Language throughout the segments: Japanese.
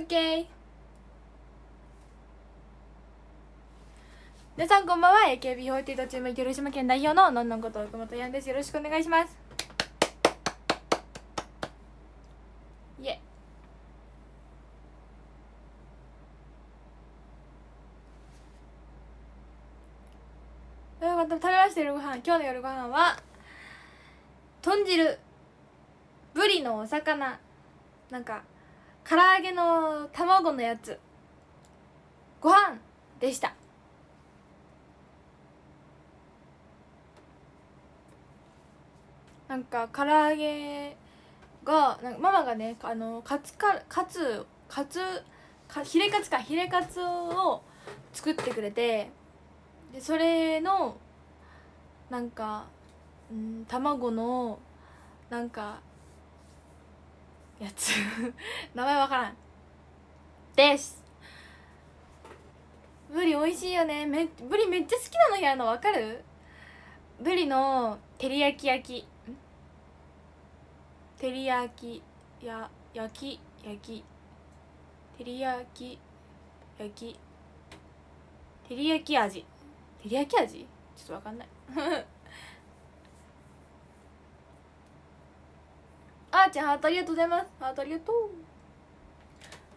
ッ OK 皆さんこんばんは AKB48 チーム広島県代表ののんのんこと奥本やんですよろしくお願いしますいえよかった食べました夜ご飯今日の夜ご飯は豚汁ぶりのお魚なんか唐揚げの卵のやつご飯でしたなんか唐揚げがなんかママがねあのカツカカツカツかヒレカツかヒレカツを作ってくれてでそれのなんか、うん、卵のなんかやつ 名前わからんですブリ美味しいよねめブリめっちゃ好きなのやのわかるブリの照り焼き焼き照り焼きや焼き焼き照り焼き焼き照り焼き味照り焼き味ちょっとわかんない あーちゃんハートありがとうございますハートありがとう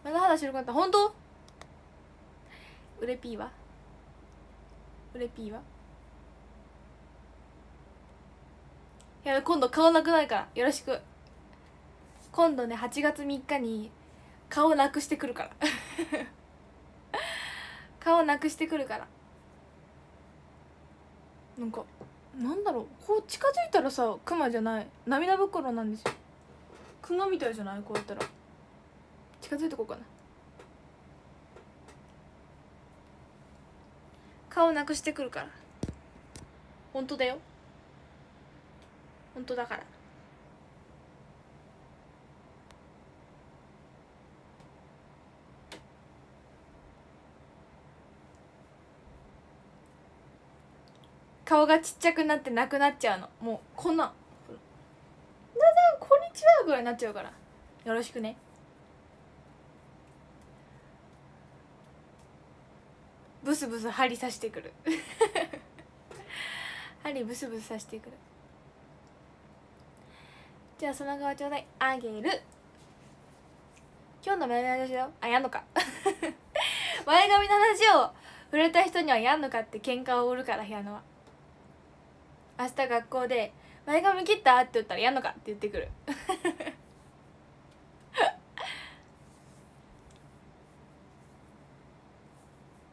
まだ肌白くなった本当ウレピーはウレピーはや今度顔なくなるからよろしく今度ね8月3日に顔なくしてくるから 顔なくしてくるからなんかなんだろうこう近づいたらさクマじゃない涙袋なんですよクマみたいじゃないこうやったら近づいてこうかな顔なくしてくるから本当だよ本当だから顔がちっちゃくなってなくなっちゃうのもうこんなこんにちは」ぐらいになっちゃうからよろしくねブスブス針刺してくる 針ブスブス刺してくるじゃあその側ちょうだいあげる今日の前髪の話だよあやんのか 前髪の話を触れた人にはやんのかって喧嘩を売るから部屋のは明日学校で前髪切った?」って言ったら「やんのか?」って言ってくる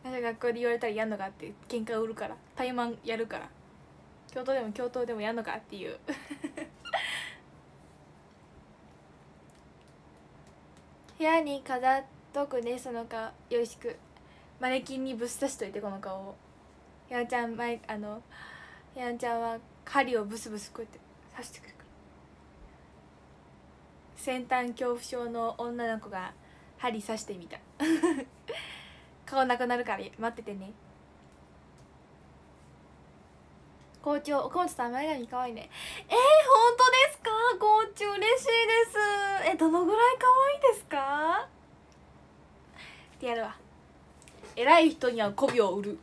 学校で言われたらやんのかって喧嘩売るから怠慢やるから教頭でも教頭でもやんのかっていう 部屋に飾っとくねその顔よろしくマネキンにぶっ刺しといてこの顔をやんちゃん前あのやんちゃんは針をブスブスこうやって刺してくるから先端恐怖症の女の子が針刺してみた 顔なくなるから待っててね校長岡本さん前髪可愛いねえー、本当ですか校長嬉しいですえどのぐらい可愛いですかってやるわ偉い人には媚びを売る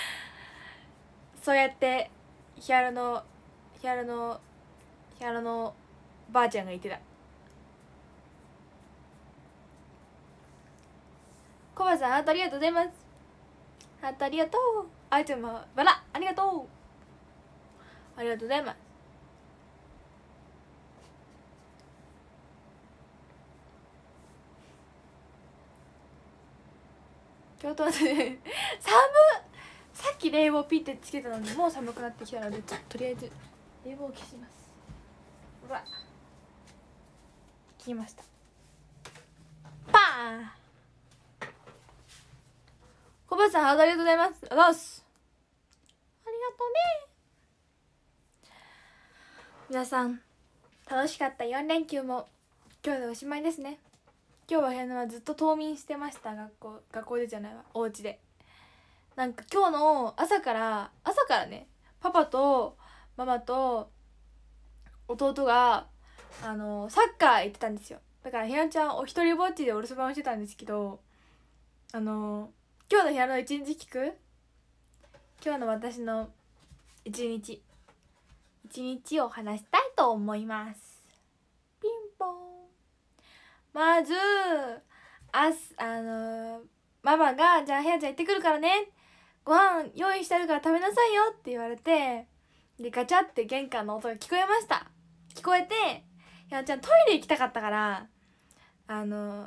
そうやってヒアラのヒアラのヒアラのばあちゃんがいてたコバさんハートありがとうございますハートありがとうあいちゃんもバラありがとうありがとうございます京都は 寒っさっき冷房ピッてつけたのにもう寒くなってきたのでとりあえず冷房を消しますうわ消えましたパーン小林さんありがとうございますありがとうすありがとうね皆さん楽しかった4連休も今日でおしまいですね今日は部屋のはずっと冬眠してました学校学校でじゃないわお家でなんか今日の朝から朝からねパパとママと弟があのサッカー行ってたんですよだからひなちゃんお一人ぼっちでお留守番をしてたんですけどあの今日の部屋の一日聞く今日の私の一日一日を話したいと思いますピンポンまずあすあのママが「じゃあひなちゃん行ってくるからね」ってご飯用意してあるから食べなさいよって言われてでガチャって玄関の音が聞こえました聞こえてやんちゃんトイレ行きたかったからあの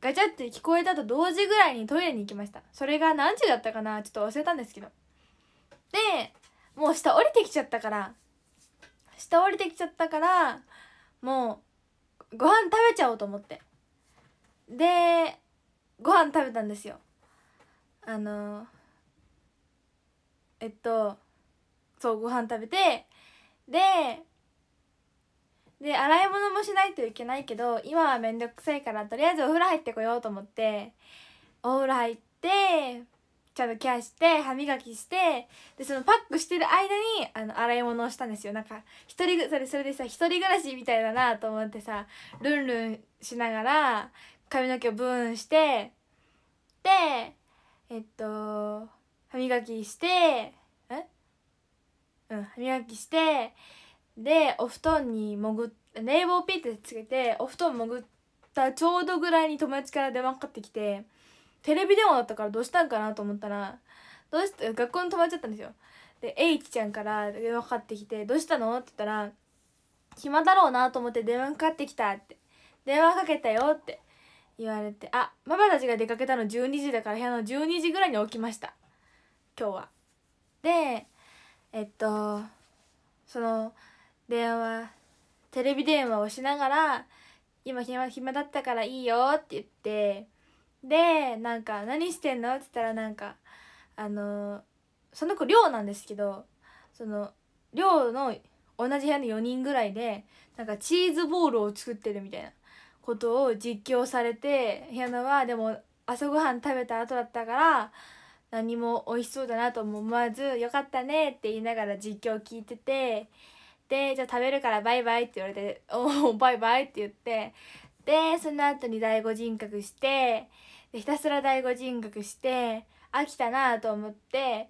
ガチャって聞こえたと同時ぐらいにトイレに行きましたそれが何時だったかなちょっと忘れたんですけどでもう下降りてきちゃったから下降りてきちゃったからもうご飯食べちゃおうと思ってでご飯食べたんですよあのえっとそうご飯食べてでで洗い物もしないといけないけど今はめんどくさいからとりあえずお風呂入ってこようと思ってお風呂入ってちゃんとケアして歯磨きしてでそのパックしてる間にあの洗い物をしたんですよなんか一人それそれでさ一人暮らしみたいだなと思ってさルンルンしながら髪の毛をブーンしてでえっと歯磨きしてえうん歯磨きしてでお布団に潜って冷房ピってつけてお布団潜ったちょうどぐらいに友達から電話かかってきてテレビ電話だったからどうしたんかなと思ったらどうして学校に泊まっちゃったんですよで H ちゃんから電話かかってきて「どうしたの?」って言ったら「暇だろうなと思って電話かかってきた」って「電話かけたよ」って言われて「あママたちが出かけたの12時だから部屋の12時ぐらいに起きました」今日は。でえっとその電話テレビ電話をしながら「今暇暇だったからいいよ」って言ってでなんか「何してんの?」って言ったらなんかあのその子寮なんですけどその寮の同じ部屋の4人ぐらいでなんかチーズボールを作ってるみたいなことを実況されて部屋のはでも朝ごはん食べた後だったから何も美味しそうだなとも思わず「よかったね」って言いながら実況聞いててで「じゃあ食べるからバイバイ」って言われて「おおバイバイ」って言ってでその後に第五人格してひたすら第五人格して飽きたなと思って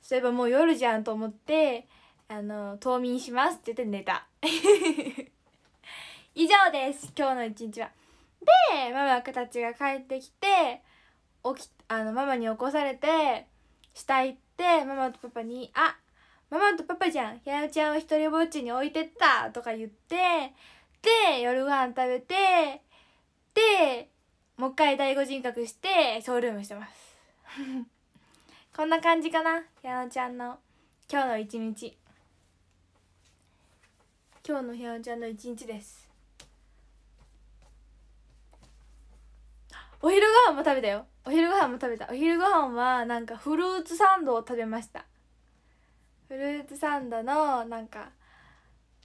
そういえばもう夜じゃんと思ってあの冬眠しますって言って寝た 以上です今日の一日はでママたちが帰ってきて起きあのママに起こされて下行ってママとパパに「あママとパパじゃんひなのちゃんを一人ぼっちに置いてった」とか言ってで夜ご飯食べてでもう一回第五人格してショールームしてます こんな感じかなひなのちゃんの今日の一日今日のひなのちゃんの一日ですお昼ご飯も食べたよお昼ご飯も食べたお昼ご飯はなんかフルーツサンドを食べましたフルーツサンドのなんか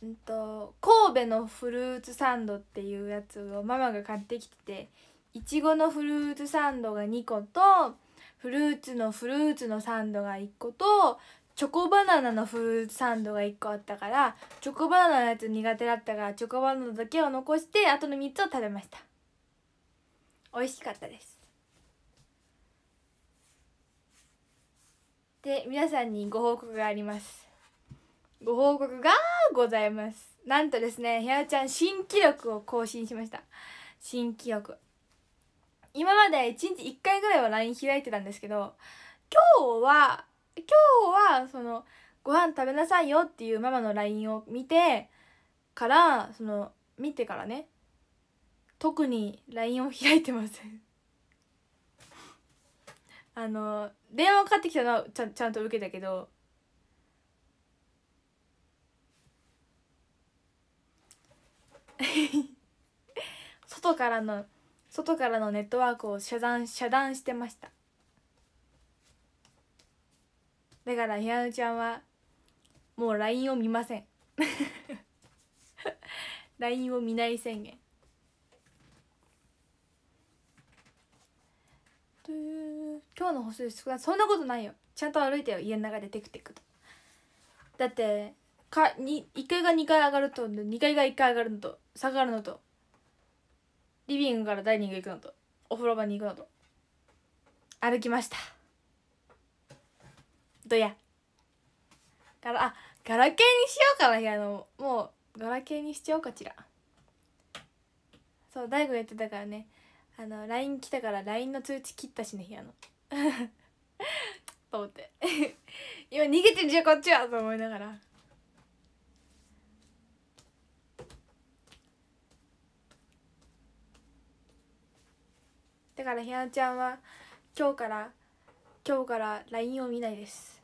うんと神戸のフルーツサンドっていうやつをママが買ってきてていちごのフルーツサンドが2個とフルーツのフルーツのサンドが1個とチョコバナナのフルーツサンドが1個あったからチョコバナナのやつ苦手だったからチョコバナナだけを残してあとの3つを食べました美味しかったですで皆さんにご報告がありますご報告がございますなんとですねひやちゃん新記録を更新しました新記録今まで1日1回ぐらいは LINE 開いてたんですけど今日は今日はそのご飯食べなさいよっていうママの LINE を見てからその見てからね特に LINE を開いてませんあの電話かかってきたのはちゃちゃんと受けたけど 外からの外からのネットワークを遮断遮断してましただからひやのちゃんはもう LINE を見ません LINE を見ない宣言今日の星少ないそんなことないよちゃんと歩いてよ家の中でテクテクとだってかに1階が2階上がると2階が1階上がるのと下がるのとリビングからダイニング行くのとお風呂場に行くのと歩きましたどやからあガラケーにしようかなのもうガラケーにしちゃおうかちらそう大悟やってたからねあの LINE 来たから LINE の通知切ったしね屋の と思って 今逃げてんじゃんこっちはと思いながらだからひなちゃんは今日から今日から LINE を見ないです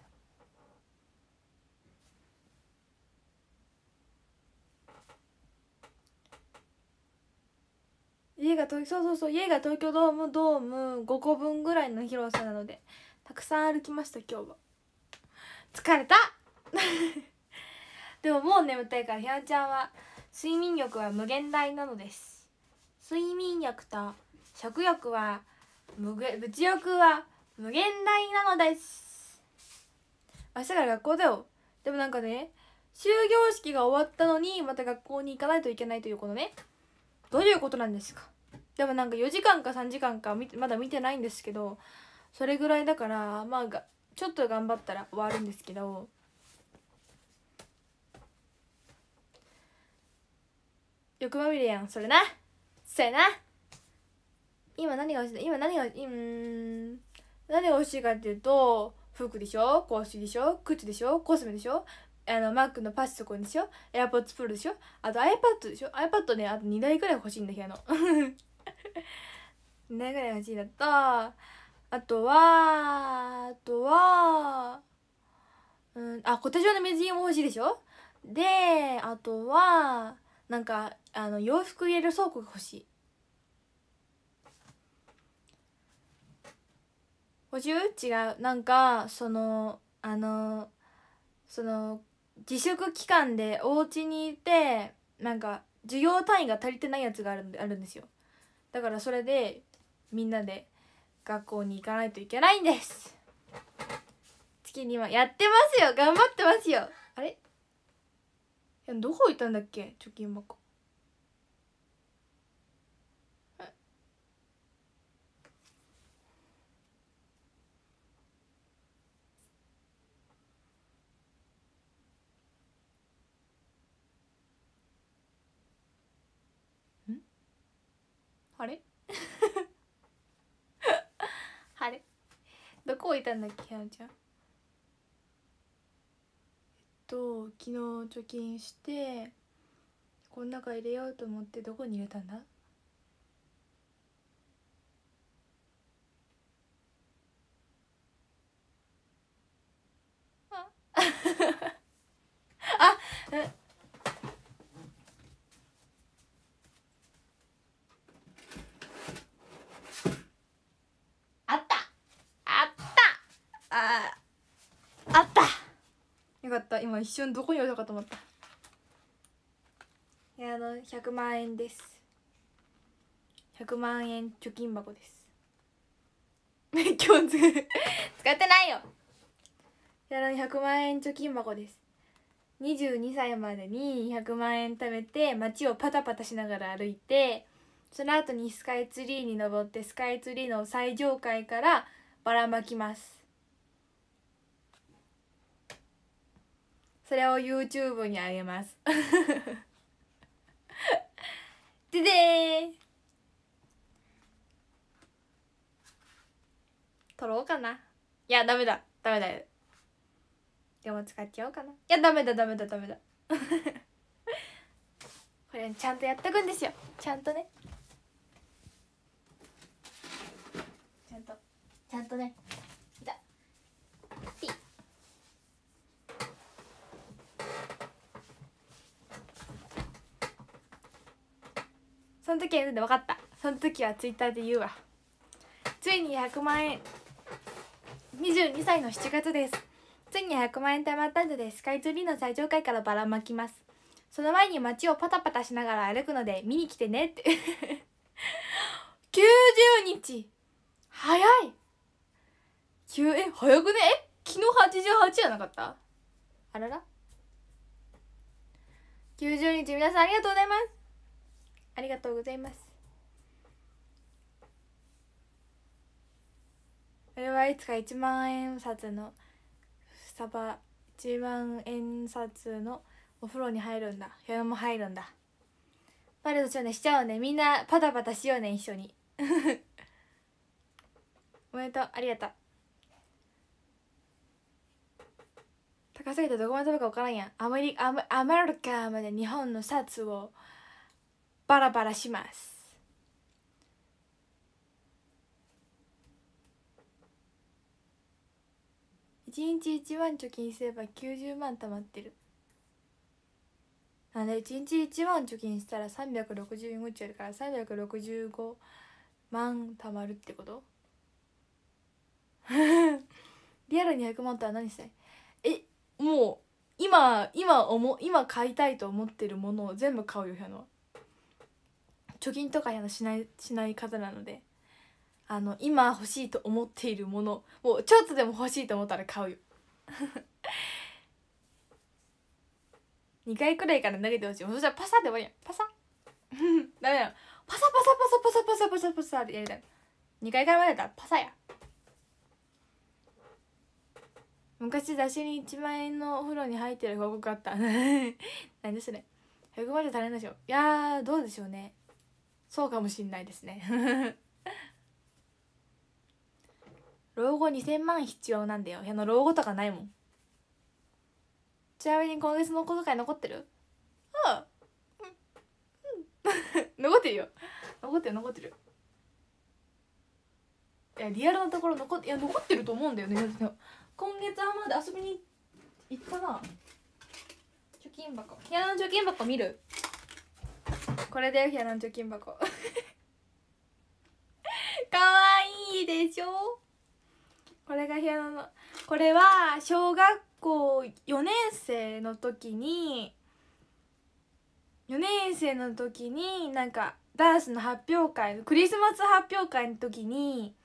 家がそうそうそう家が東京ドームドーム5個分ぐらいの広さなのでたくさん歩きました今日は疲れた でももう眠たいからひなちゃんは睡眠欲は無限大なのです睡眠欲と食欲は無物欲は無限大なのです明日から学校だよでもなんかね終業式が終わったのにまた学校に行かないといけないというこのねどういうことなんですかでもなんか4時間か3時間かまだ見てないんですけどそれぐらいだからまあがちょっと頑張ったら終わるんですけどよくまみれやんそれなそな今何が欲しい今何がうん何が欲しいかっていうと服でしょ香水でしょ靴でしょコスメでしょあの Mac のパソコンでしょ AirPods Pro でしょあと iPad でしょ iPad ねあと2台ぐらい欲しいんだけど2 台ぐらい欲しいだとあとはあとはうんあ今年の水着も欲しいでしょであとはなんかあの洋服入れる倉庫が欲しい補充違うなんかそのあのその自粛期間でお家にいてなんか授業単位が足りてないやつがあるあるんですよだからそれでみんなで学校に行かないといけないんです月にはやってますよ頑張ってますよあれどこ行ったんだっけ貯金箱あれあれどこ置いたんだっけはるちゃんえっと昨日貯金してこの中入れようと思ってどこに入れたんだ今一瞬どこに置いたかと思ったいやあの100万円です100万円貯金箱です 今日使ってないよいやあの100万円貯金箱です22歳までに100万円貯めて街をパタパタしながら歩いてその後にスカイツリーに登ってスカイツリーの最上階からばらまきますそれを YouTube にあげます でで撮ろうかないやダメだダメだよでも使っちゃおうかないやダメだダメだダメだ これちゃんとやっとくんですよちゃんとねちゃんとちゃんとねその時は分かったその時はツイッターで言うわついに100万円22歳の7月ですついに100万円貯まったのでスカイツリーの最上階からばらまきますその前に街をパタパタしながら歩くので見に来てねって90 日早い9え早くねえ昨日88やなかったあらら90日皆さんありがとうございますありがとうございますあれはいつか1万円札のスタバ1万円札のお風呂に入るんだ部屋も入るんだパレードちゃうねしちゃおうねみんなパタパタしようね一緒に おめでとうありがとう高すぎてどこまで飛ぶか分からんやんアメリアメアメリカまで日本の札をバラバラします1日1万貯金すれば90万貯まってるなんで1日1万貯金したら364日あるから365万貯まるってこと リアルに100万とは何したいえもう今今思今買いたいと思ってるものを全部買うよ100万貯金とかやのしないしない方なのであの今欲しいと思っているものもうちょっとでも欲しいと思ったら買うよ2 回くらいから投げてほしいそしたらパサで終わりやパサ ダメだパサパサパサパサパサパサパサってやりたい2回から投げたらパサや昔雑誌に1万円のお風呂に入ってる報告あった何でそれ100万じゃ足りないでしょいやどうでしょうねそうかもしんないですね 老後2000万必要なんだよいやの老後とかないもんちなみに今月の小遣い残ってるああうん 残ってるよ残ってる残ってるいやリアルなところ残っいや残ってると思うんだよね今月はまだ遊びに行ったな貯金箱毛穴の貯金箱見るこれだよヒアラン貯金箱 かわいいでしょこれがヒャラのこれは小学校4年生の時に4年生の時になんかダンスの発表会クリスマス発表会の時に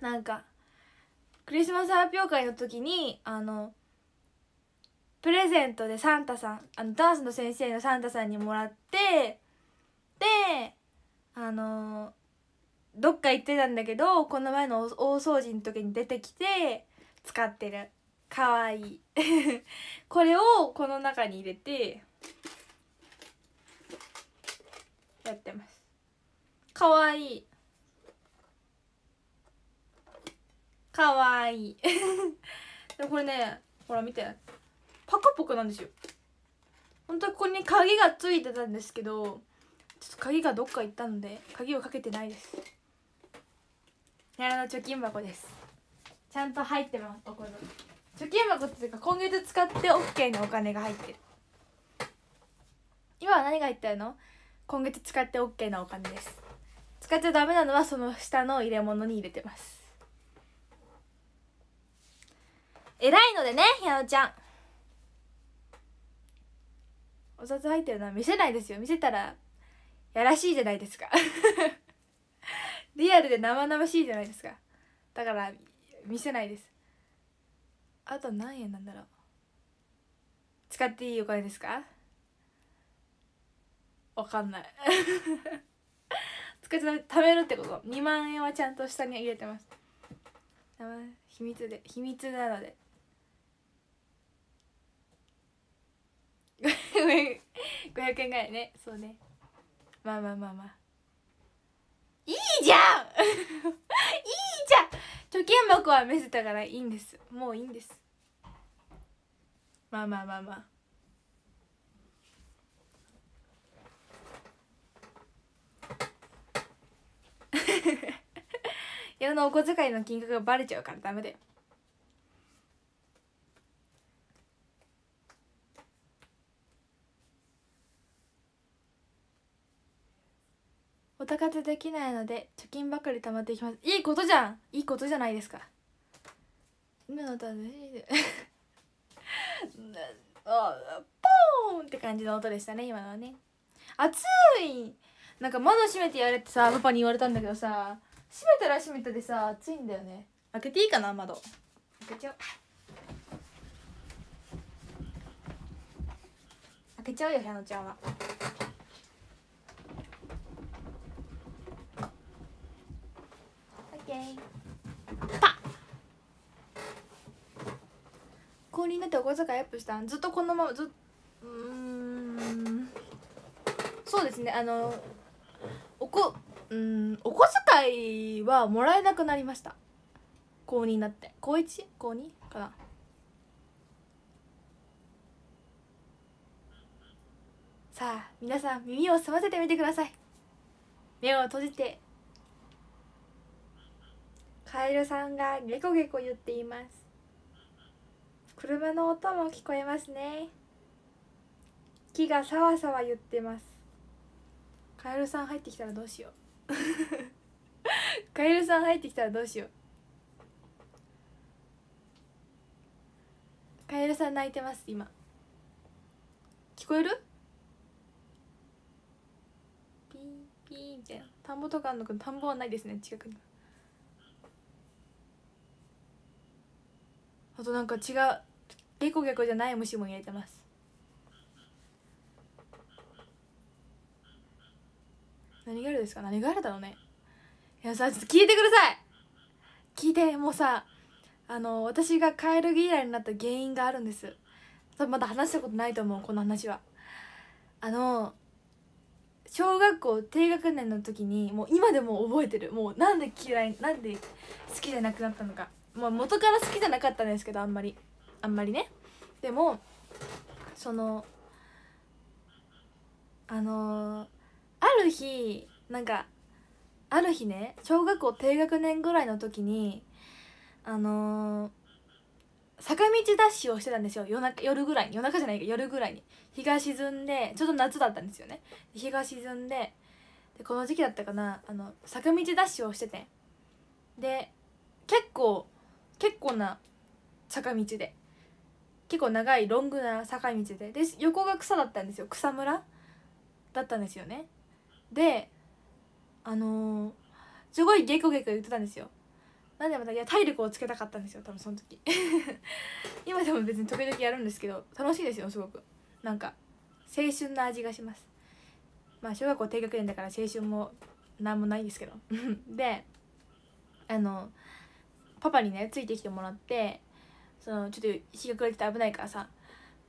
なんかクリスマス発表会の時にあのプレゼントでサンタさんあのダンスの先生のサンタさんにもらってであのどっか行ってたんだけどこの前の大掃除の時に出てきて使ってるかわいい これをこの中に入れてやってますかわいいかわいい でこれねほら見てパカパカなんですよ本当はここに鍵がついてたんですけどちょっと鍵がどっか行ったので鍵をかけてないです奈良の貯金箱ですちゃんと入ってますお金貯金箱っていうか今月使って OK のお金が入ってる今は何が言ったの今月使って OK なお金です使っちゃダメなのはその下の入れ物に入れてます偉いのでね矢野ちゃんお札入ってるのは見せないですよ見せたらやらしいじゃないですか リアルで生々しいじゃないですかだから見せないですあと何円なんだろう使っていいお金ですかわかんない 使っちゃ貯めるってこと2万円はちゃんと下に入れてます秘密で秘密なので500円ぐらいねそうねまあまあまあまあいいじゃん いいじゃん貯金箱は見せたからいいんですもういいんですまあまあまあまあいろんなお小遣いの金額がバレちゃうからダメだよ肩活できないので貯金ばかり貯まっていきますいいことじゃんいいことじゃないですか今の楽しいで ポーンって感じの音でしたね今のはね暑いなんか窓閉めてやれってさパパに言われたんだけどさ閉めたら閉めたでさ暑いんだよね開けていいかな窓開けちゃう開けちゃうよひゃのちゃんは。高になってお小遣いアップしたんずっとこのままずうんそうですねあのおこうんお小遣いはもらえなくなりました高2になって高 1? 高 2? かなさあ皆さん耳を澄ませてみてください目を閉じてカエルさんがゲコゲコ言っています車の音も聞こえますね木がさわさわ言ってますカエルさん入ってきたらどうしよう カエルさん入ってきたらどうしようカエルさん泣いてます今聞こえるピーピーみたいな田んぼとかあるのか田んぼはないですね近くに。あとなんか違うゲコゲコじゃない虫も入れてます何があるですか何があるだろうねいやさちょっと聞いてください聞いてもうさあの私がカエルギ嫌いになった原因があるんです多分まだ話したことないと思うこの話はあの小学校低学年の時にもう今でも覚えてるもうなんで嫌いなんで好きじゃなくなったのかまあ、元から好きじゃなかったんですけどあんまりあんまりねでもそのあのー、ある日なんかある日ね小学校低学年ぐらいの時にあのー、坂道ダッシュをしてたんですよ夜中夜ぐらいに夜中じゃないけど夜ぐらいに日が沈んでちょうど夏だったんですよね日が沈んででこの時期だったかなあの坂道ダッシュをしててで結構結構な坂道で結構長いロングな坂道でで横が草だったんですよ草むらだったんですよねであのー、すごいゲコゲコ言ってたんですよなんでまたいや体力をつけたかったんですよ多分その時 今でも別に時々やるんですけど楽しいですよすごくなんか青春の味がしますまあ小学校低学年だから青春も何もないですけど であのーパパにねついてきてもらってそのちょっと日が暮れてて危ないからさ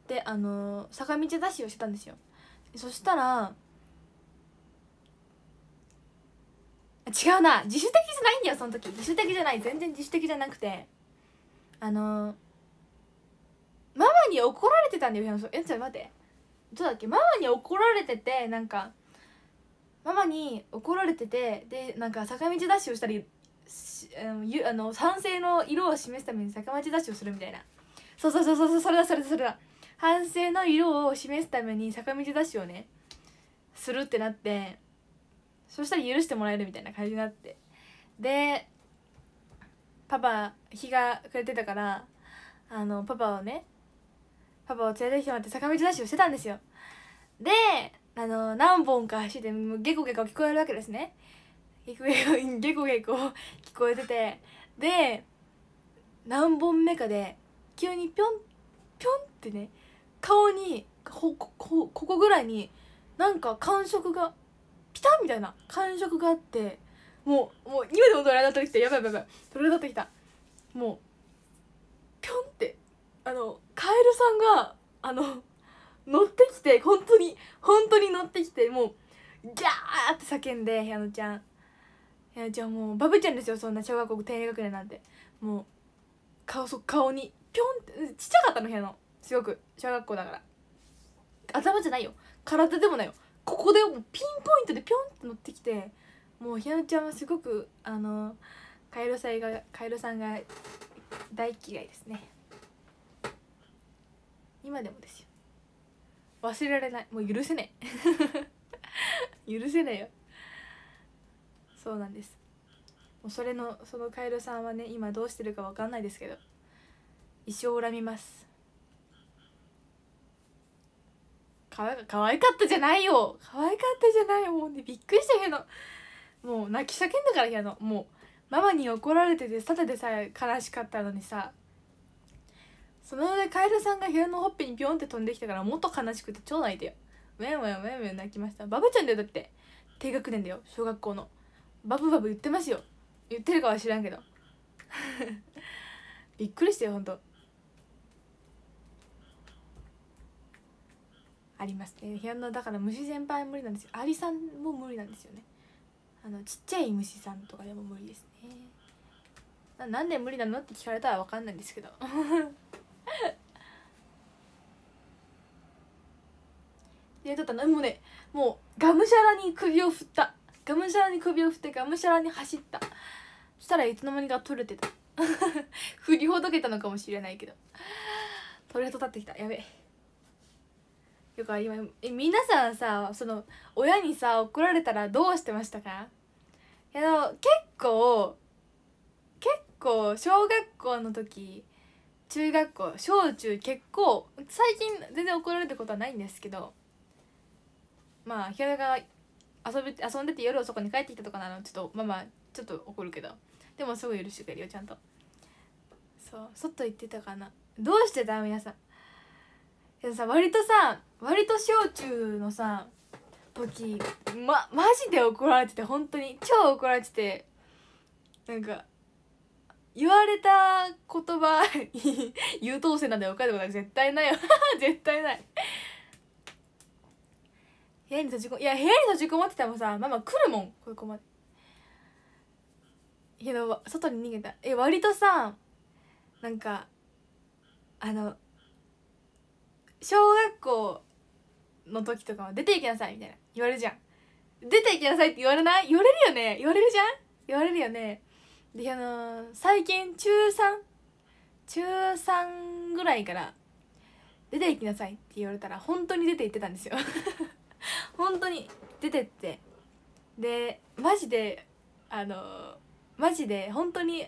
であの坂道ダッシュをしてたんですよそしたら違うな自主的じゃないんだよその時自主的じゃない全然自主的じゃなくてあのママに怒られてたんだよえちょっと待ってどうだっけママに怒られててなんかママに怒られててでなんか坂道ダッシュをしたりあの賛成の色を示すために坂町ダッシュをするみたいなそうそうそうそうそれだそれだそれだ反省の色を示すために坂道ダッシュをねするってなってそしたら許してもらえるみたいな感じになってでパパ日が暮れてたからあのパパをねパパを連れてきてもらって坂道ダッシュをしてたんですよであの何本か走ってもうゲコゲコ聞こえるわけですねゲコゲコゲコゲコ聞こえててで何本目かで急にぴょんぴょんってね顔にこここぐらいになんか感触がピタンみたいな感触があってもうもう今でもドライだってきてやばいやばいやばいドライだってきたもうぴょんってあのカエルさんがあの乗ってきて本当に本当に乗ってきてもうギャーって叫んで部屋のちゃんいやじゃあもうバブちゃんですよそんな小学校低学年なんてもう顔そ顔にピョンってちっちゃかったの部屋のすごく小学校だから頭じゃないよ体でもないよここでもうピンポイントでピョンって乗ってきてもうひなちゃんはすごくあのカエルさんがカエルさんが大嫌いですね今でもですよ忘れられないもう許せねえ 許せないよそうなんですもうそれのそのカエルさんはね今どうしてるか分かんないですけど一生恨みますかわかわいかったじゃないよ可愛かったじゃないもうねびっくりしたけどもう泣き叫んだから屋のもうママに怒られててただでさえ悲しかったのにさその上カエルさんが部屋のほっぺにピョンって飛んできたからもっと悲しくて超泣いてよウェンウェンウェンウェン泣きましたバブちゃんだよだって低学年だよ小学校のバブバブ言ってますよ言ってるかは知らんけど びっくりしてよほんとありますね部屋のだから虫先輩無理なんですよアリさんも無理なんですよねあのちっちゃい虫さんとかでも無理ですねななんで無理なのって聞かれたら分かんないんですけどやだ とったのもうねもうがむしゃらに首を振ったがむしゃらに首を振ってがむしゃらに走ったしたらいつの間にか取れてた 振りほどけたのかもしれないけどトレーた立ってきたやべえよく今え皆さんさその親にさ怒られたらどうしてましたかけど結構結構小学校の時中学校小中結構最近全然怒られたことはないんですけどまあ平田が遊び遊んでて夜遅くに帰ってきたとかなのちょっとママちょっと怒るけどでもすぐ許してくれるよちゃんとそう外行ってたかなどうしてた皆さんけどさ割とさ割と小中のさ時まマジで怒られてて本当に超怒られててなんか言われた言葉 優等生なんで分かることは絶対ないよ 絶対ない部屋に閉じこいや部屋に閉じこもっててもさママ来るもんこれ困ってけど外に逃げたえ割とさなんかあの小学校の時とかは出て行きなさいみたいな言われるじゃん出て行きなさいって言われない言われるよね言われるじゃん言われるよねであのー、最近中3中3ぐらいから出て行きなさいって言われたら本当に出て行ってたんですよ 本当に出てってでマジであのマジで本当に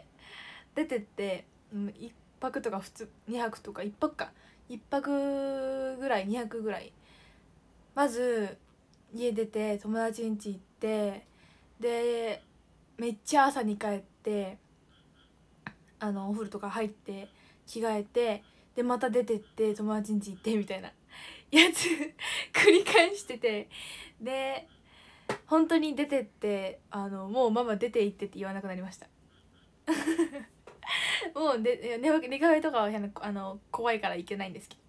出てって、ん、1泊とか普通2泊とか1泊か1泊ぐらい2泊ぐらいまず家出て友達ん家行ってでめっちゃ朝に帰ってあのお風呂とか入って着替えてでまた出てって友達ん家行ってみたいなやつ繰り返しててで本当に出てってあのもうママ出て行ってって言わなくなりました もうで寝寝かけとかはあの怖いから行けないんですけど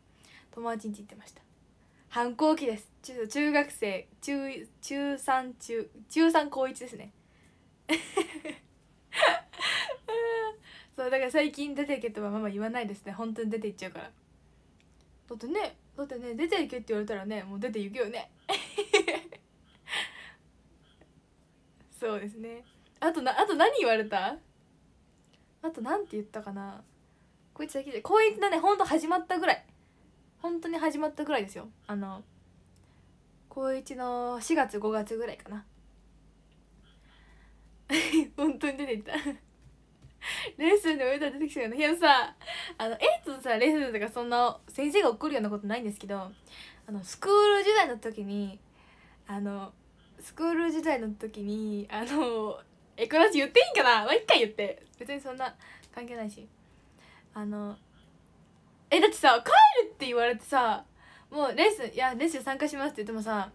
友達ん家行ってました反抗期です中中学生中中3中中3高1ですね そうだから最近出ていけとはママ言わないですね本当に出て行っちゃうからだってねだってね出ていけって言われたらねもう出ていくよね そうですねあとなあと何言われたあと何て言ったかなこいつだけでこいつだねほんと始まったぐらい本当に始まったぐらいですよあの高一の4月5月ぐらいかな 本当に出ていったレッスンでも歌出てきたよねいやさあのエイトのさレッスンとかそんな先生が怒るようなことないんですけどあのスクール時代の時にあのスクール時代の時にあのえこの話言っていいんかなまう一回言って別にそんな関係ないしあのえだってさ帰るって言われてさもうレッスンいやレッスン参加しますって言ってもさ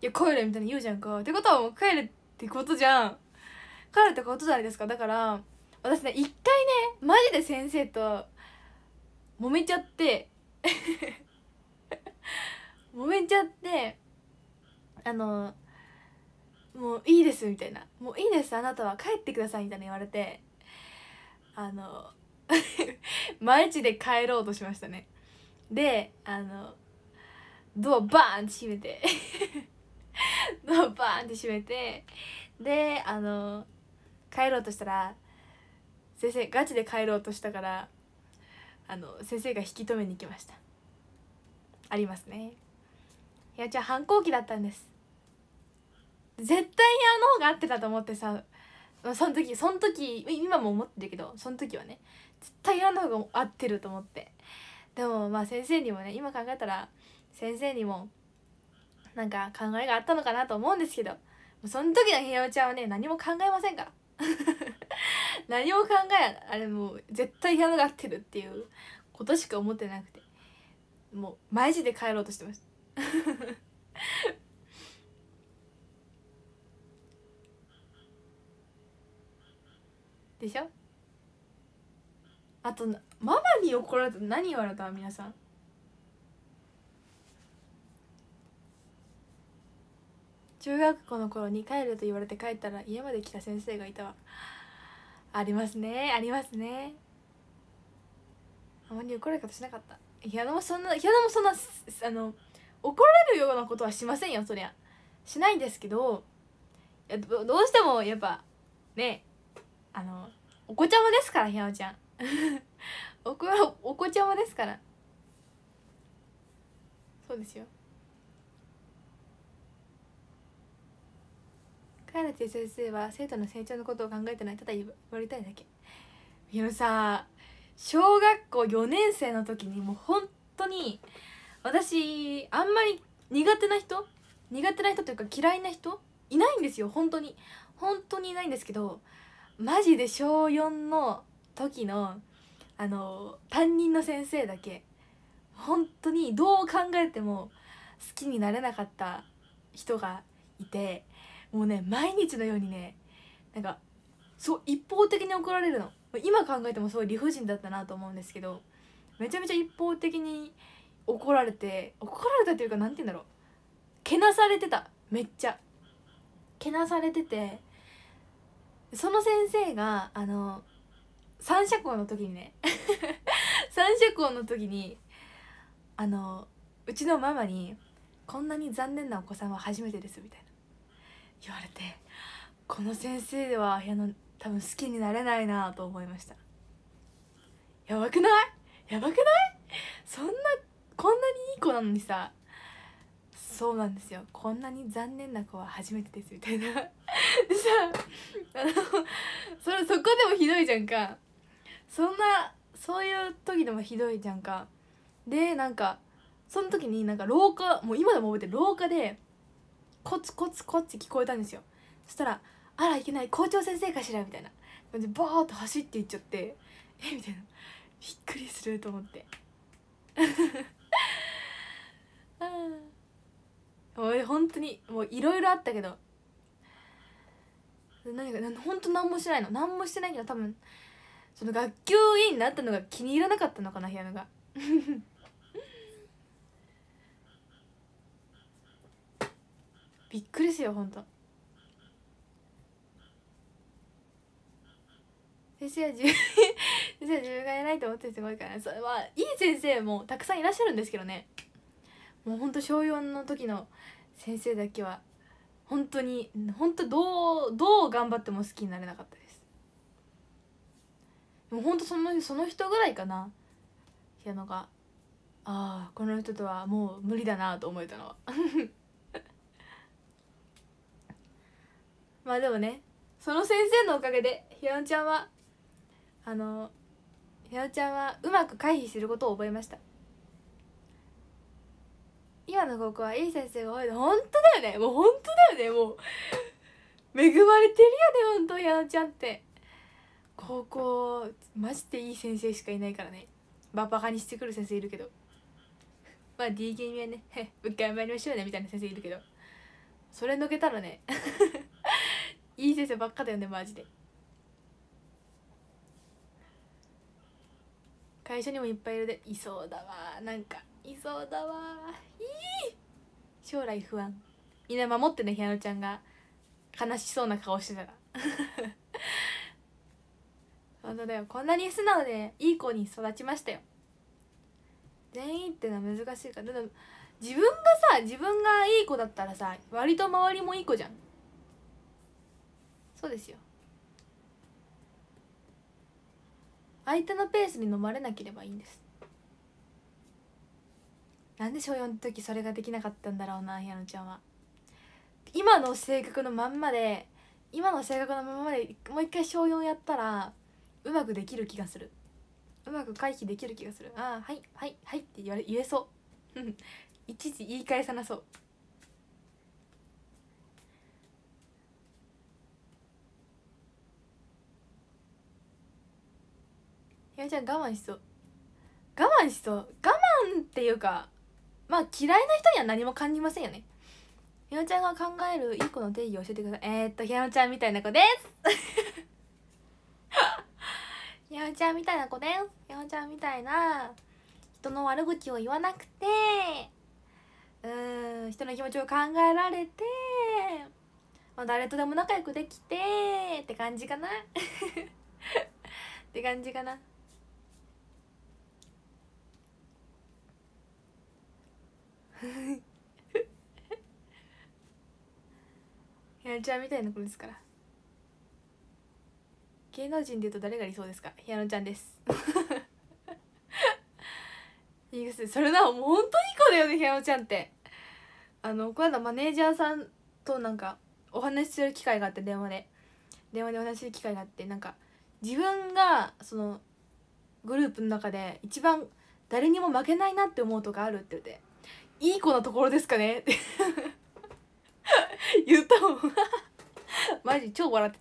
いや帰るみたいに言うじゃんかってことはもう帰るってことじゃん帰るってことじゃないですかだから私ね一回ねマジで先生と揉めちゃって 揉めちゃってあのもういいですみたいなもういいですあなたは帰ってくださいみたいな言われてあの マチで帰ろうとしましたねであのドアバーンって閉めて ドアバーンって閉めてであの帰ろうとしたら先生ガチで帰ろうとしたからあの先生が引き止めに来ましたありますねいやじゃあ反抗期だったんです絶対にあの方が合ってたと思ってさその時その時今も思ってるけどその時はね絶対あの方が合ってると思ってでもまあ先生にもね今考えたら先生にもなんか考えがあったのかなと思うんですけどその時のひよちゃんはね何も考えませんから 何を考えあれもう絶対嫌がってるっていうことしか思ってなくてもうマジで帰ろうとしてました でしょあとママに怒られた何言われた皆さん中学校の頃に帰ると言われて帰ったら家まで来た先生がいたわありますねありますねあまり怒る方しなかったや、野もそんなや、野もそんなあの怒られるようなことはしませんよそりゃしないんですけどどうしてもやっぱねあのお子ちゃまですから平おちゃん お子ちゃまですからそうですよカラティ先生は生徒の成長のことを考えてないただ言われたいだけいやさ小学校4年生の時にもう本当に私あんまり苦手な人苦手な人というか嫌いな人いないんですよ本当に本当にいないんですけどマジで小4の時のあの担任の先生だけ本当にどう考えても好きになれなかった人がいてもうね毎日のようにねなんかそう一方的に怒られるの今考えてもすごい理不尽だったなと思うんですけどめちゃめちゃ一方的に怒られて怒られたというか何て言うんだろうけなされてためっちゃけなされててその先生があの三社校の時にね 三社校の時にあのうちのママに「こんなに残念なお子さんは初めてです」みたいな言われてこの先生ではあの多分好きになれないなと思いましたやばくないやばくないそんなこんなにいい子なのにさそうなんですよこんなに残念な子は初めてですみたいなでさあのそれそこでもひどいじゃんかそんなそういう時でもひどいじゃんかでなんかその時になんか廊下もう今でも覚えてる廊下でコツコツコツ聞こえたんですよそしたら「あらいけない校長先生かしら」みたいなでボーッと走っていっちゃってえみたいなびっくりすると思ってう あもう本当にもういろいろあったけど何か本当何もしてないの何もしてないけど多分その学級委員になったのが気に入らなかったのかな部屋のがびっくりすよほんと先生は自分 先生は自分が偉いと思ってる人が多いから、それはいい先生もたくさんいらっしゃるんですけどねもうほんと小4の時の先生だけは本当に本当どうどう頑張っても好きになれなかったですもう本当そのその人ぐらいかなピアノがああこの人とはもう無理だなと思えたのは まあでもねその先生のおかげでひよんちゃんはあのひよんちゃんはうまく回避することを覚えました今の高校はいい先生が多いの本当だよねもう本当だよねもう恵まれてるよね本当ひよんちゃんって高校マジでいい先生しかいないからねババカにしてくる先生いるけどまあ D ムはね「もう一回参りましょうね」みたいな先生いるけどそれ抜けたらね いい先生ばっかだよねマジで会社にもいっぱいいるでいそうだわなんかいそうだわいい将来不安みんな守ってねひやのちゃんが悲しそうな顔してたら 本当だよこんなに素直でいい子に育ちましたよ全員ってのは難しいからでも自分がさ自分がいい子だったらさ割と周りもいい子じゃんそうですよ相手のペースに飲まれなければいいんですなんで小4の時それができなかったんだろうな平野のちゃんは今の性格のまんまで今の性格のままでもう一回小4やったらうまくできる気がするうまく回避できる気がするああはいはいはいって言われ言えそういち言い返さなそうひよちゃん我慢しそう我慢しそう我慢っていうかまあ嫌いな人には何も感じませんよねひおちゃんが考えるいい子の定義を教えてくださいえー、っとひよちゃんみたいな子です ひよちゃんみたいな子ですひよちゃんみたいな人の悪口を言わなくてうん人の気持ちを考えられて、まあ、誰とでも仲良くできてって感じかな って感じかなひやのちゃんみたいな子ですから芸能人でいうと誰が理想ですかひやのちゃんです いいですそれなもう本当にいい子だよねひやのちゃんってあのこの間マネージャーさんとなんかお話しする機会があって電話で電話でお話しする機会があってなんか自分がそのグループの中で一番誰にも負けないなって思うとかあるって言っていい子なところですかねって 言ったもんマジ超笑って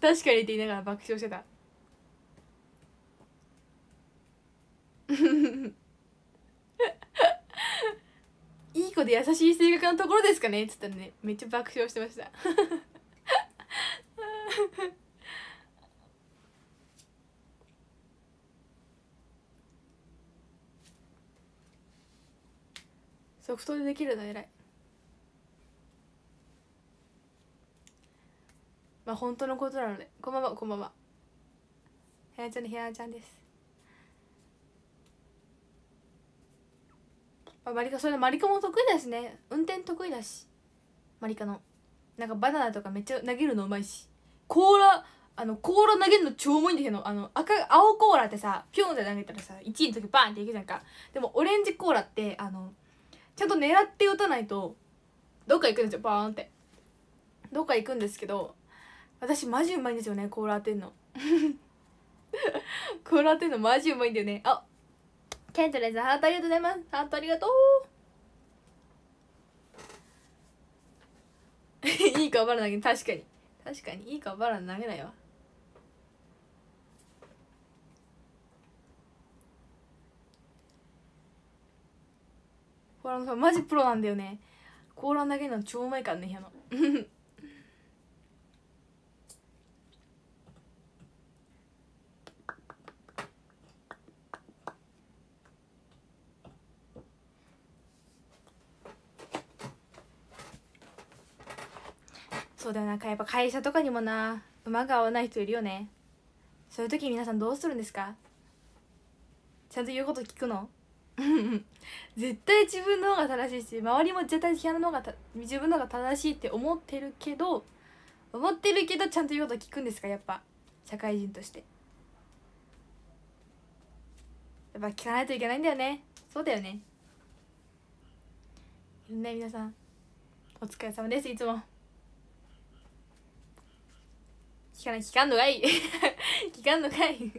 たよ確かにって言いながら爆笑してたいい子で優しい性格のところですかねっつったらねめっちゃ爆笑してましたソフトでできるの偉いまあ本当のことなのでこんばんはこんばんはヘアちゃんのヘアちゃんですまあ、マリカそれマリカも得意だしね運転得意だしマリカのなんかバナナとかめっちゃ投げるのうまいしコーラあのコーラ投げるの超うまいんだけどあの赤青コーラってさピョンって投げたらさ1位の時バーンっていくじゃんかでもオレンジコーラってあのちゃんと狙って打たないとどっか行くんですよバーンってどっか行くんですけど私マジうまいんですよねコーラ当てんの コーラ当てんのマジうまいんだよねあケントレズハートありがとうございますハートありがとう いいかバラらんだ確かに確かにいいかバラら投げないわコーラマジプロなんだよねコーランだけの超うまいからねヒャノそうだよなんかやっぱ会社とかにもな馬が合わない人いるよねそういう時皆さんどうするんですかちゃんと言うこと聞くの 絶対自分の方が正しいし周りも絶対批判の方が自分の方が正しいって思ってるけど思ってるけどちゃんと言うこと聞くんですかやっぱ社会人としてやっぱ聞かないといけないんだよねそうだよねね皆さんお疲れ様ですいつも聞かない聞かんのがいい 聞かんのがいい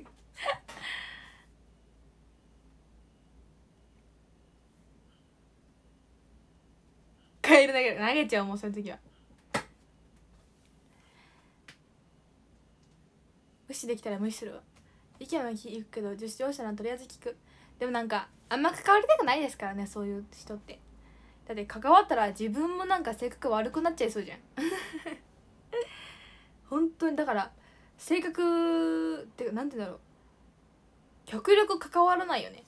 カエル投げる投げちゃうもうそういう時は無視できたら無視するわ意見は聞くけど受賞者ならとりあえず聞くでもなんかあんま関わりたくないですからねそういう人ってだって関わったら自分もなんか性格悪くなっちゃいそうじゃん 本当にだから性格ってなんて言うんだろう極力関わらないよね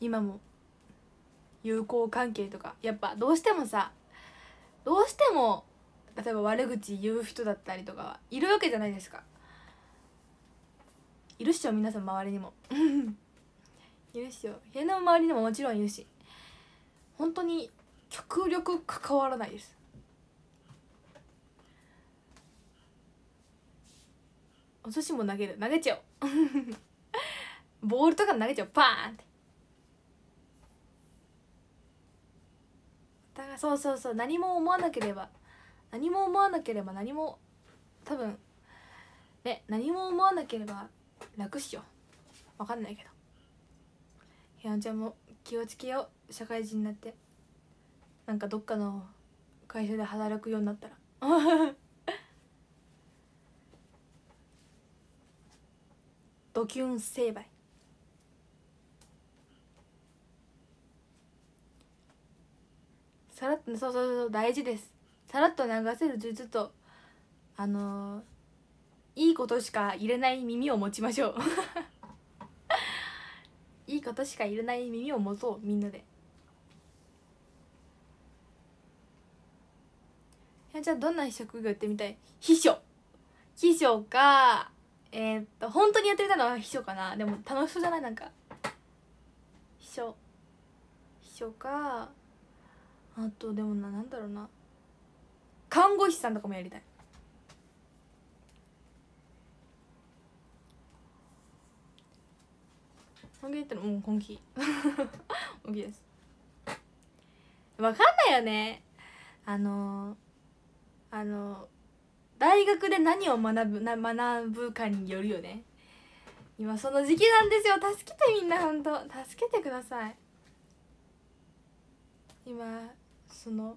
今も友好関係とかやっぱどうしてもさどうしても例えば悪口言う人だったりとかいるわけじゃないですかいるっしょ皆さん周りにも いるっしょ部屋の周りにももちろんいるし本当に極力関わらないですお寿司も投げる投げちゃおう ボールとか投げちゃおうパーンってがそうそうそう何も思わなければ何も思わなければ何も多分ね何も思わなければ楽っしょ分かんないけどひやんちゃんも気をつけよう社会人になってなんかどっかの会社で働くようになったら ドキュン成敗さらっとそうそうそう大事ですさらっと流せる術とあのー、いいことしか入れない耳を持ちましょう いいことしか入れない耳を持とうみんなでじゃあどんな職業やってみたい秘書秘書かえー、っと本当にやってみたのは秘書かなでも楽しそうじゃないなんか秘書秘書かあとでもななんだろうな看護師さんとかもやりたい本気言ったらもう本気 本気です分かんないよねあのあの大学で何を学ぶな学ぶかによるよね今その時期なんですよ助けてみんなほんと助けてください今その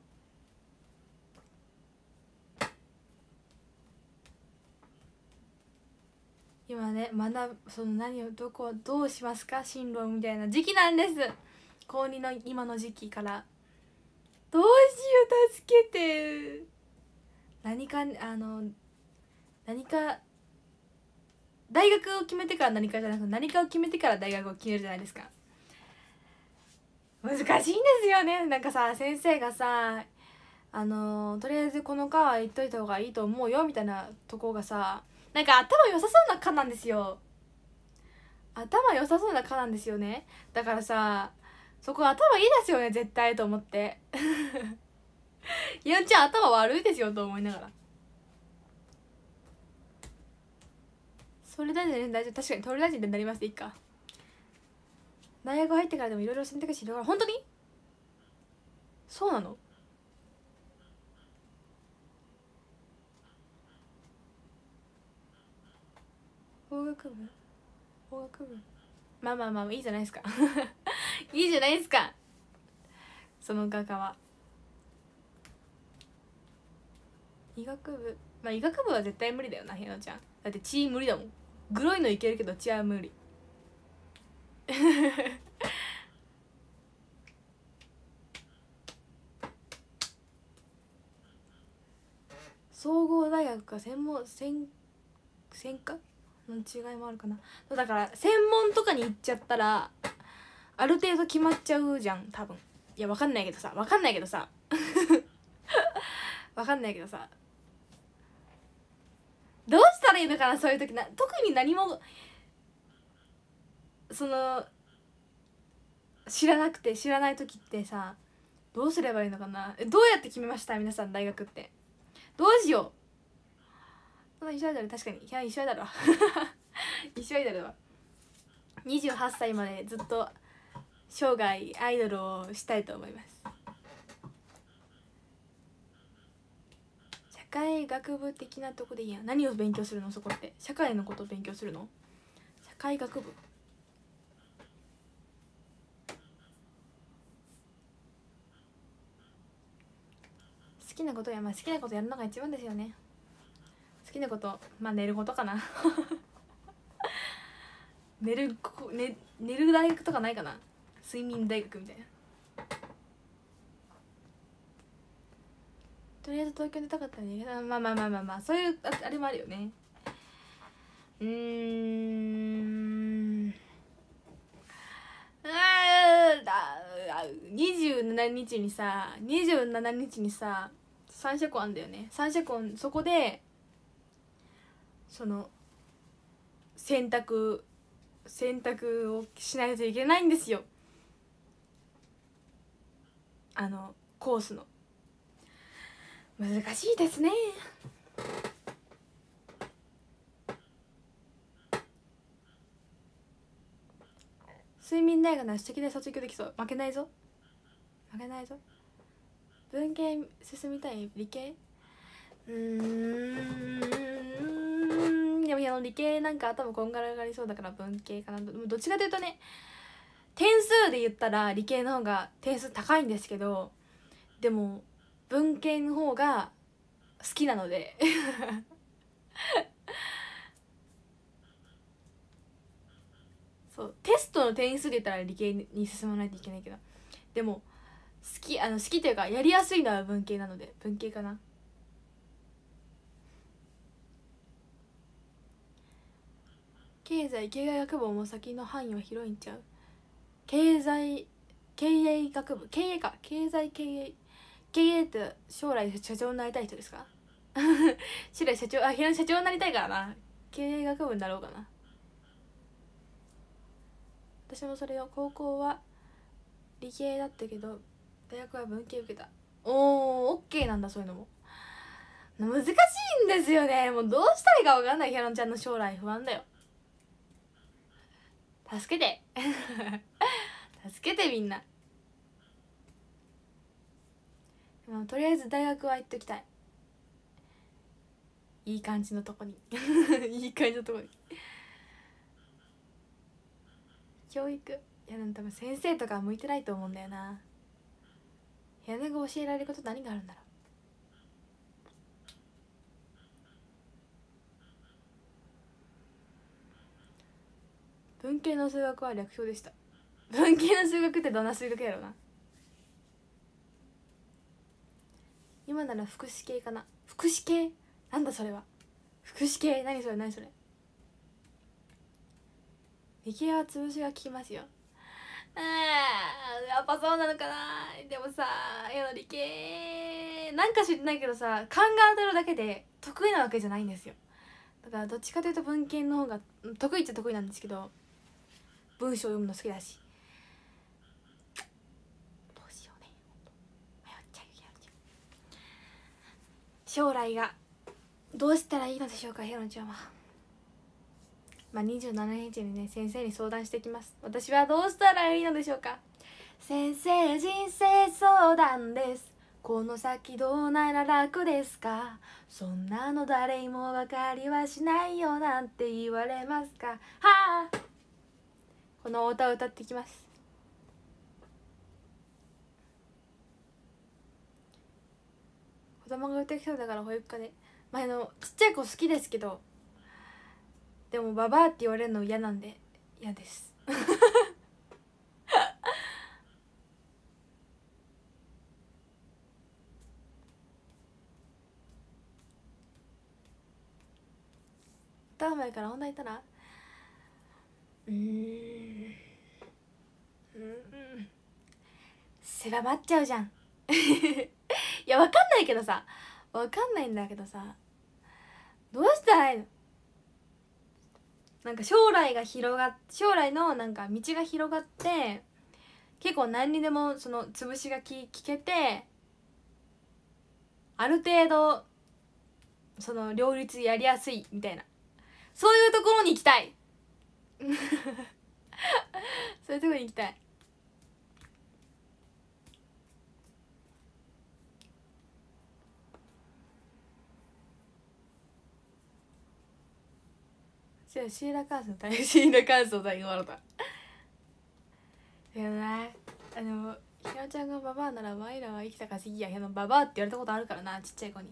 今ね学ぶその何をどこどうしますか進路みたいな時期なんです高2の今の時期からどうしよう助けて何かあの何か大学を決めてから何かじゃなくて何かを決めてから大学を決めるじゃないですか難しいんですよねなんかさ先生がさあのとりあえずこの科は言っといた方がいいと思うよみたいなとこがさなんか頭良さそうな科なんですよ頭良さそうな科なんですよねだからさそこ頭いいですよね絶対と思ってゆんちゃん頭悪いですよと思いながらそれだけでね大丈夫確かに取り出しなりますでいいか大学入ってからでもいろいろ選択肢広がる本当にそうなの法学部法学部まあまあまあいいじゃないですか いいじゃないですかその画家は医学部まあ医学部は絶対無理だよなひなちゃんだって血無理だもんグロいのいけるけど血は無理 総合大学か専門専専科の違いもあるかなそうだから専門とかに行っちゃったらある程度決まっちゃうじゃん多分いやわかんないけどさわかんないけどさ わかんないけどさどうしたらいいのかなそういう時な特に何もその知らなくて知らない時ってさどうすればいいのかなどうやって決めました皆さん大学ってどうしよう一緒アイドル確かにいや一緒アイドルは一緒アイドルは28歳までずっと生涯アイドルをしたいと思います社会学部的なとこでいいや何を勉強するのそこって社会のことを勉強するの社会学部好きなことやまあ好きなことやるのが一番ですよね好きなことまあ寝ることかな 寝るこ、ね、寝る大学とかないかな睡眠大学みたいなとりあえず東京出たかったらまあまあまあまあまあそういうあれもあるよねうんああ27日にさ27日にさ三者あんだよね三者そこでその洗濯洗濯をしないといけないんですよあのコースの難しいですね睡眠大学のな素敵で卒業できそう負けないぞ負けないぞ文系進みたい理系うんでもあの理系なんか頭こんがらがりそうだから文系かなどっちかというとね点数で言ったら理系の方が点数高いんですけどでも文系の方が好きなので そうテストの点数で言ったら理系に進まないといけないけどでもきあの好きというかやりやすいのは文系なので文系かな経済経済学部も先の範囲は広いんちゃう経済経営学部経営か経済経営経営って将来社長になりたい人ですか 将来社長あ平野社長になりたいからな経営学部になろうかな私もそれを高校は理系だったけど大学は文系受けたおおオッケーなんだそういうのも難しいんですよねもうどうしたらいいか分かんないヒャロンちゃんの将来不安だよ助けて 助けてみんなとりあえず大学は行っときたいいい感じのとこに いい感じのとこに教育いやでも多分先生とか向いてないと思うんだよな屋根が教えられること何があるんだろう文系の数学は略称でした文系の数学ってどんな数学やろうな今なら福祉系かな福祉系なんだそれは福祉系何それ何それ系は潰しが効きますよえやっぱそうなのかなでもさやの理系なんか知てないけどさ勘が当たるだけで得意なわけじゃないんですよだからどっちかというと文献の方が得意っちゃ得意なんですけど文章読むの好きだしどうしようね迷っちゃう迷っ将来がどうしたらいいのでしょうかヘロンちゃんは。まあ、27日にね先生に相談してきます私はどうしたらいいのでしょうか先生人生相談ですこの先どうなら楽ですかそんなの誰にも分かりはしないよなんて言われますかはあこのお歌を歌ってきます子供が歌ってきだから保育課で前、まあのちっちゃい子好きですけどでもババアって言われるの嫌なんで嫌ですターマから女いたらうんうん狭まっちゃうじゃん いやわかんないけどさわかんないんだけどさどうしたらいいのなんか将来が広が将来のなんか道が広がって結構何にでもその潰しがき聞けてある程度その両立やりやすいみたいなそういうところに行きたい そういうところに行きたいじゃあシーラカンソ対シーラカンソ対言われただよねあのひろちゃんがババアならワイラは生きたかすぎやのババアって言われたことあるからなちっちゃい子に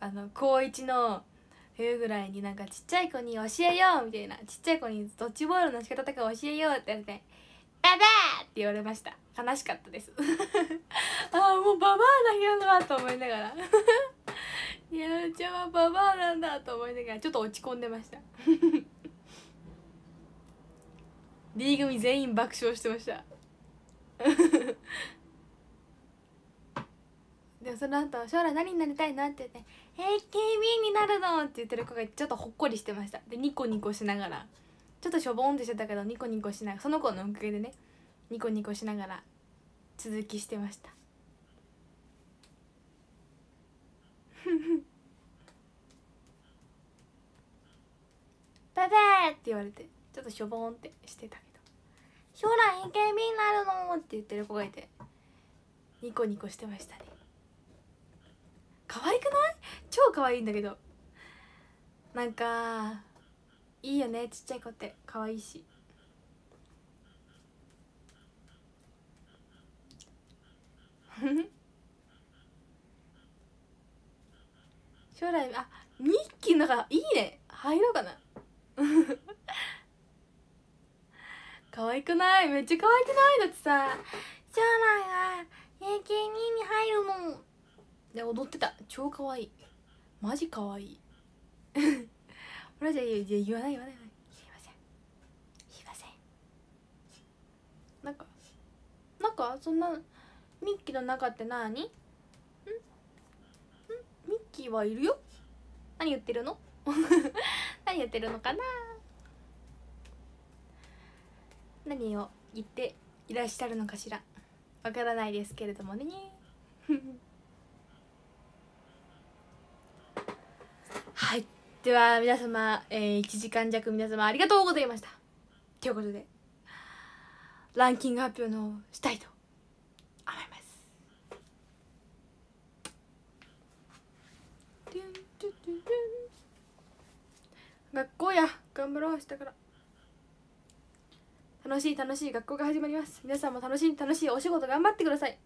あの高一の冬ぐらいになんかちっちゃい子に教えようみたいなちっちゃい子にドッジボールの仕方とか教えようって言われて「ババア!」って言われました悲しかったです ああもうババアなけどなと思いながら いやうちはババアなんだと思いながらちょっと落ち込んでました D 組 全員爆笑してましたでもその後将来何になりたいの?」って言って「AKB になるの!」って言ってる子がちょっとほっこりしてましたでニコニコしながらちょっとしょぼんってしてたけどニコニコしながらその子のおかげでねニコニコしながら続きしてましたババーって言われてちょっとしょぼんってしてたけど将来 AKB になるのって言ってる子がいてニコニコしてましたね可愛くない超可愛いんだけどなんかいいよねちっちゃい子って可愛いし将来あミッキーのかいいね入ろうかな 可愛くないめっちゃ可愛くないだってさ将来が AKB に入るもんで踊ってた超可愛いマジ可愛いほらじゃあ言わない言わないすいませんすいませんなんかなんかそんなミッキーの中って何んんミッキーはいるよ何言ってるの 何言ってるのかな何を言っていらっしゃるのかしらわからないですけれどもね はいでは皆様、えー、1時間弱皆様ありがとうございましたということでランキング発表のしたいと学校や頑張ろう明日から楽しい楽しい学校が始まります皆さんも楽しい楽しいお仕事頑張ってください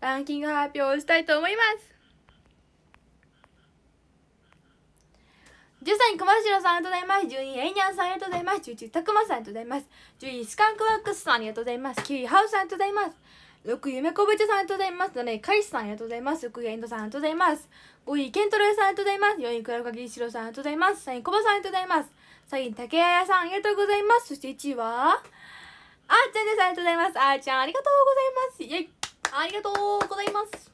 ランキング発表したいと思います13位、熊代さんありがとうございます。12位、エイニャンさんありがとうございます。11位、たくまさんありがとうございます。10位、スカンクワークスさんありがとうございます。9位、ハウさんありがとうございます。6位、夢めこぶちさんありがとうございます。7位、カリスさんありがとうございます。6位、エンドさんありがとうございます。5位、ケントルさんありがとうございます。4位、倉岡義一郎さんありがとうございます。3位、コバさんありがとうございます。3位、竹谷さんありがとうございます。そして1位は、あーちゃんです。ありがとうございます。あーちゃん、ありがとうございます。イェイありがとうございます。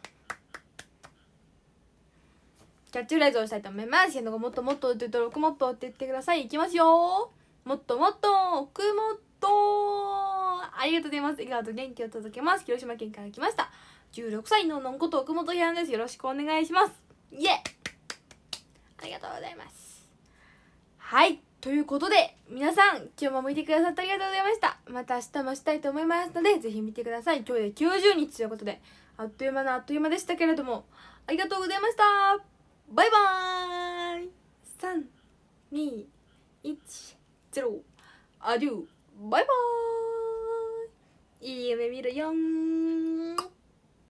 キャッチフレーズをしたいと思います。もっともっとって言ったら奥もっとって言ってください。いきますよ。もっともっと奥もっとありがとうございます。笑顔と元気を届けます。広島県から来ました。16歳ののんこと奥本ひらんです。よろしくお願いします。イエありがとうございますはいということで皆さん今日も見てくださってありがとうございましたまた明日もしたいと思いますのでぜひ見てください今日で90日ということであっという間のあっという間でしたけれどもありがとうございましたバイバーイ3210アデューバイバーイいい夢見るよん